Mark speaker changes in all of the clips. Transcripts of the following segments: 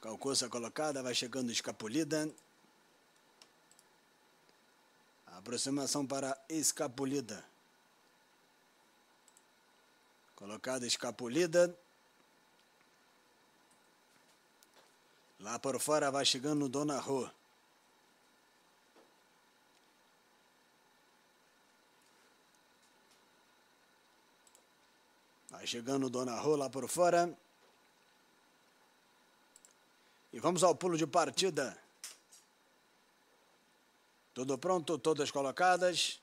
Speaker 1: Calcoça colocada, vai chegando escapulida. Aproximação para escapulida. Colocada escapulida. Lá por fora vai chegando Dona Rô. Vai chegando Dona Rô lá por fora. E vamos ao pulo de partida. Tudo pronto, todas colocadas.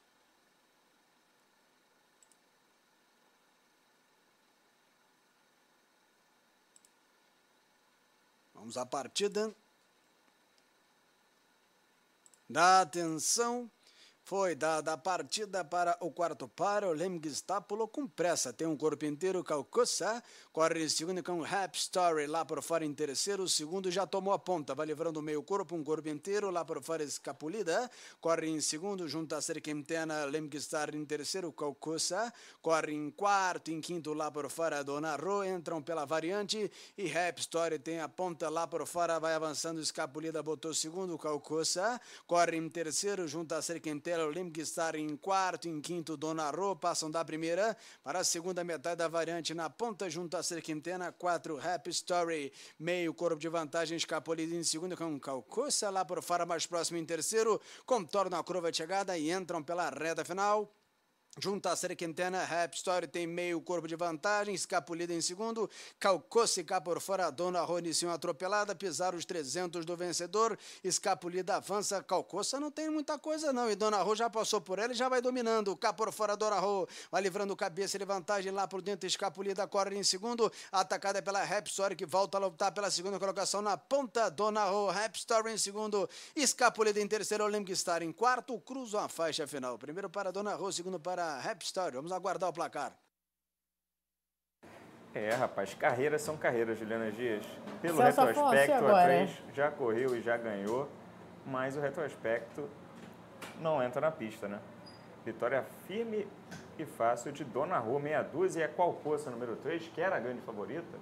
Speaker 1: Vamos à partida. Dá atenção. Foi dada a partida para o quarto par. O Lemguista pulou com pressa. Tem um corpo inteiro. Calcussa corre em segundo com Rap Story. Lá por fora em terceiro. O segundo já tomou a ponta. Vai livrando o meio corpo. Um corpo inteiro. Lá por fora escapulida. Corre em segundo. Junto a interna, Lemguista em terceiro. Calcussa corre em quarto. Em quinto. Lá por fora. Dona Ro. Entram pela variante. E Rap Story tem a ponta. Lá por fora. Vai avançando. Escapulida botou segundo. Calcussa corre em terceiro. Junto a interna. Pela Limgstar em quarto, em quinto, Rô, passam da primeira para a segunda metade da variante na ponta junto a Serquintena, quatro Happy Story. Meio corpo de vantagem, Escapolide em segundo com Calcoça lá por fora, mais próximo em terceiro, contornam a curva de chegada e entram pela reta final. Junto à Serquentena, Rap Story tem meio corpo de vantagem, Escapulida em segundo, Calcou-se cá por fora, Dona Ronicium atropelada, pisar os 300 do vencedor, Escapulida avança, Calcoça não tem muita coisa não, e Dona Rô já passou por ela e já vai dominando, cá por fora Dona Rô, vai livrando cabeça de vantagem lá por dentro, Escapulida corre em segundo, atacada pela Rap Story que volta a lutar pela segunda colocação na ponta, Dona Rô, Rap Story em segundo, Escapulida em terceiro, Olympic Star em quarto, cruzam a faixa final, primeiro para Dona Rô, segundo para Rap Story. Vamos aguardar o placar.
Speaker 2: É, rapaz, carreiras são carreiras, Juliana Dias. Pelo Celso retrospecto, a 3 já correu e já ganhou, mas o retrospecto não entra na pista, né? Vitória firme e fácil de Dona Rua 62 e a força número 3, que era a grande favorita,